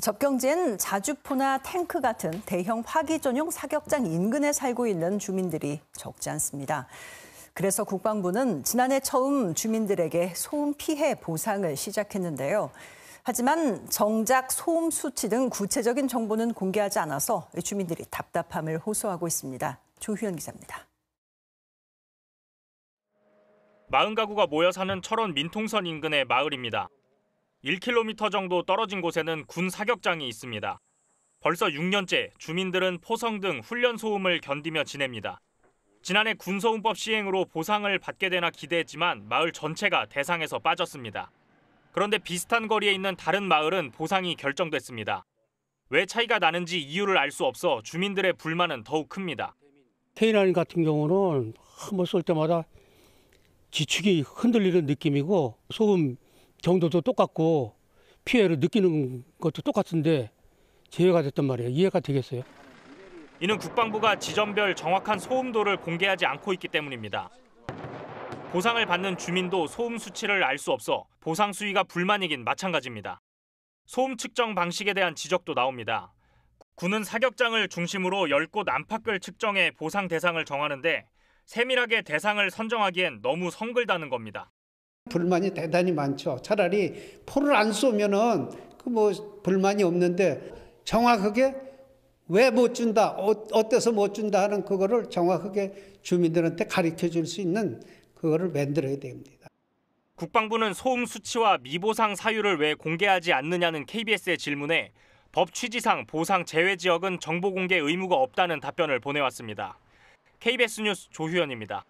접경지엔 자주포나 탱크 같은 대형 화기 전용 사격장 인근에 살고 있는 주민들이 적지 않습니다. 그래서 국방부는 지난해 처음 주민들에게 소음 피해 보상을 시작했는데요. 하지만 정작 소음 수치 등 구체적인 정보는 공개하지 않아서 주민들이 답답함을 호소하고 있습니다. 조희연 기자입니다. 마흔 가구가 모여 사는 철원 민통선 인근의 마을입니다. 1km 정도 떨어진 곳에는 군 사격장이 있습니다. 벌써 6년째 주민들은 포성 등 훈련 소음을 견디며 지냅니다. 지난해 군소음법 시행으로 보상을 받게 되나 기대했지만 마을 전체가 대상에서 빠졌습니다. 그런데 비슷한 거리에 있는 다른 마을은 보상이 결정됐습니다. 왜 차이가 나는지 이유를 알 수 없어 주민들의 불만은 더욱 큽니다. 테이라 같은 경우는 한번 쏠 때마다 지축이 흔들리는 느낌이고 소음 정도도 똑같고 피해를 느끼는 것도 똑같은데 제외가 됐단 말이에요. 이해가 되겠어요? 이는 국방부가 지점별 정확한 소음도를 공개하지 않고 있기 때문입니다. 보상을 받는 주민도 소음 수치를 알 수 없어 보상 수위가 불만이긴 마찬가지입니다. 소음 측정 방식에 대한 지적도 나옵니다. 군은 사격장을 중심으로 열0곳 안팎을 측정해 보상 대상을 정하는데 세밀하게 대상을 선정하기엔 너무 성글다는 겁니다. 불만이 대단히 많죠. 차라리 포를 안 쏘면은 그 뭐 불만이 없는데 정확하게 왜 못 준다, 어, 때서못 준다 하는 그거를 정확하게 주민들한테 가르쳐 줄 수 있는 그거를 만들어야 됩니다. 국방부는 소음 수치와 미보상 사유를 왜 공개하지 않느냐는 KBS의 질문에 법 취지상 보상 제외 지역은 정보 공개 의무가 없다는 답변을 보내왔습니다. KBS 뉴스 조휴연입니다.